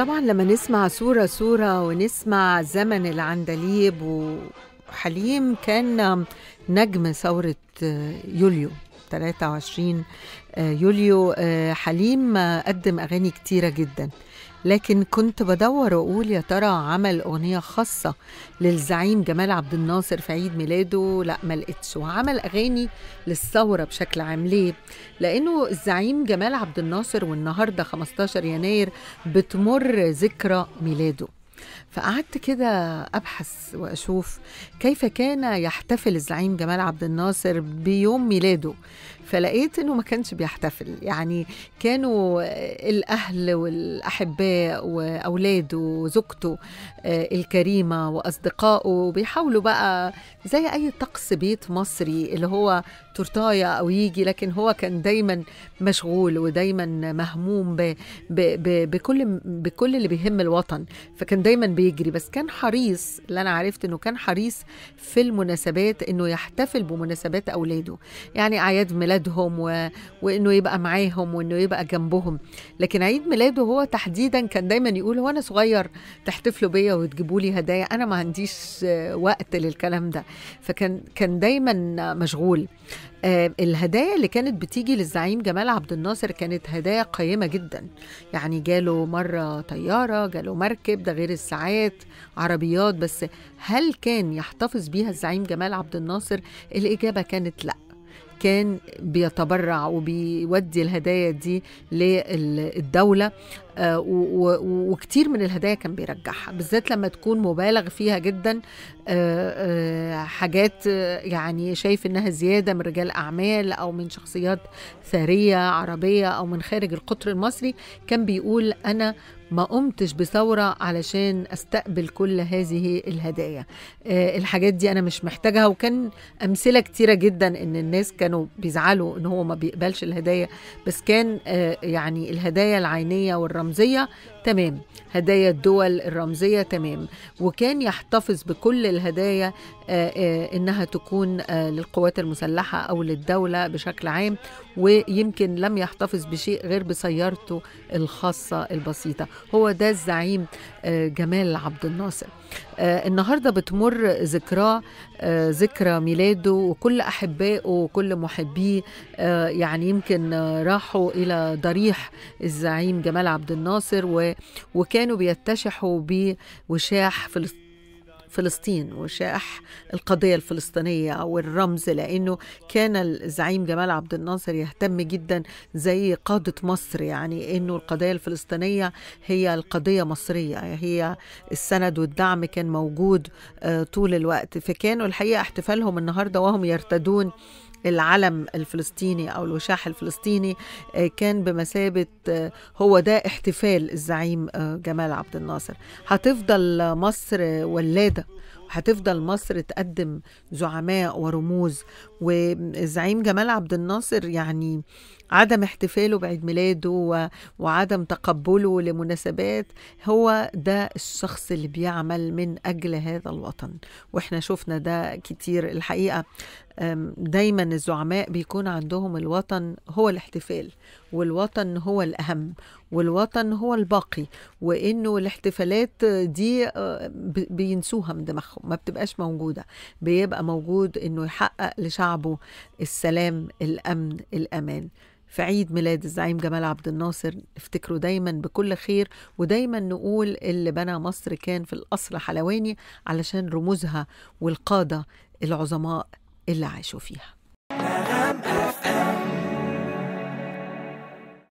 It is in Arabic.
طبعا لما نسمع صورة صورة ونسمع زمن العندليب وحليم كان نجم ثورة آه، يوليو 23 آه، يوليو آه، حليم قدم أغاني كتيرة جدا لكن كنت بدور واقول يا ترى عمل اغنيه خاصه للزعيم جمال عبد الناصر في عيد ميلاده لا ما لقيتش وعمل اغاني للثوره بشكل عام ليه لانه الزعيم جمال عبد الناصر والنهارده 15 يناير بتمر ذكرى ميلاده فقعدت كده ابحث واشوف كيف كان يحتفل الزعيم جمال عبد الناصر بيوم ميلاده فلقيت انه ما كانش بيحتفل يعني كانوا الاهل والاحباء واولاده وزوجته آه، الكريمه واصدقائه بيحاولوا بقى زي اي طقس بيت مصري اللي هو تورتايه او يجي لكن هو كان دايما مشغول ودايما مهموم بكل بكل اللي بيهم الوطن فكان دايما بيجري بس كان حريص اللي انا عرفت انه كان حريص في المناسبات انه يحتفل بمناسبات اولاده يعني اعياد ميلاد أولادهم و... وإنه يبقى معاهم وإنه يبقى جنبهم لكن عيد ميلاده هو تحديدا كان دايما يقول وانا صغير تحتفلوا بيا وتجيبوا لي هدايا أنا ما عنديش وقت للكلام ده فكان كان دايما مشغول آه، الهدايا اللي كانت بتيجي للزعيم جمال عبد الناصر كانت هدايا قيمة جدا يعني جاله مرة طيارة جاله مركب ده غير الساعات عربيات بس هل كان يحتفظ بيها الزعيم جمال عبد الناصر الإجابة كانت لأ كان بيتبرع وبيودي الهدايا دي للدولة آه، وكتير من الهدايا كان بيرجعها بالذات لما تكون مبالغ فيها جدا آه، آه، حاجات يعني شايف انها زياده من رجال اعمال او من شخصيات ثريه عربيه او من خارج القطر المصري كان بيقول انا ما قمتش بثورة علشان استقبل كل هذه الهدايا الحاجات دي أنا مش محتاجها وكان أمثلة كتيرة جدا إن الناس كانوا كانوا بيزعلوا ان هو ما بيقبلش الهدايا بس كان آه، يعني الهدايا العينيه والرمزيه تمام هدايا الدول الرمزية تمام وكان يحتفظ بكل الهدايا آه، آه، إنها تكون آه، للقوات المسلحة أو للدولة بشكل عام ويمكن لم يحتفظ بشيء غير بسيارته الخاصة البسيطة هو ده الزعيم جمال عبد الناصر النهاردة بتمر ذكراه ذكرى ميلاده وكل أحبائه وكل محبيه يعني يمكن راحوا إلى ضريح الزعيم جمال عبد الناصر و وكانوا بيتشحوا بوشاح فلسطين فلسطين وشاح القضية الفلسطينية والرمز لأنه كان الزعيم جمال عبد الناصر يهتم جدا زي قادة مصر يعني أنه القضية الفلسطينية هي القضية مصرية هي السند والدعم كان موجود آه، طول الوقت فكانوا الحقيقة احتفالهم النهاردة وهم يرتدون العلم الفلسطيني او الوشاح الفلسطيني آه، كان بمثابه آه، هو ده احتفال الزعيم آه، جمال عبد الناصر هتفضل مصر ولاده هتفضل مصر تقدم زعماء ورموز والزعيم جمال عبد الناصر يعني عدم احتفاله بعيد ميلاده وعدم تقبله لمناسبات هو ده الشخص اللي بيعمل من أجل هذا الوطن وإحنا شفنا ده كتير الحقيقة دايما الزعماء بيكون عندهم الوطن هو الاحتفال والوطن هو الأهم والوطن هو الباقي وإنه الاحتفالات دي أه، بينسوها من دماغهم ما بتبقاش موجودة بيبقى موجود إنه يحقق لشعبه السلام الأمن الأمان في عيد ميلاد الزعيم جمال عبد الناصر نفتكره دايما بكل خير ودايما نقول اللي بنى مصر كان في الأصل حلواني علشان رموزها والقادة العظماء اللي عاشوا فيها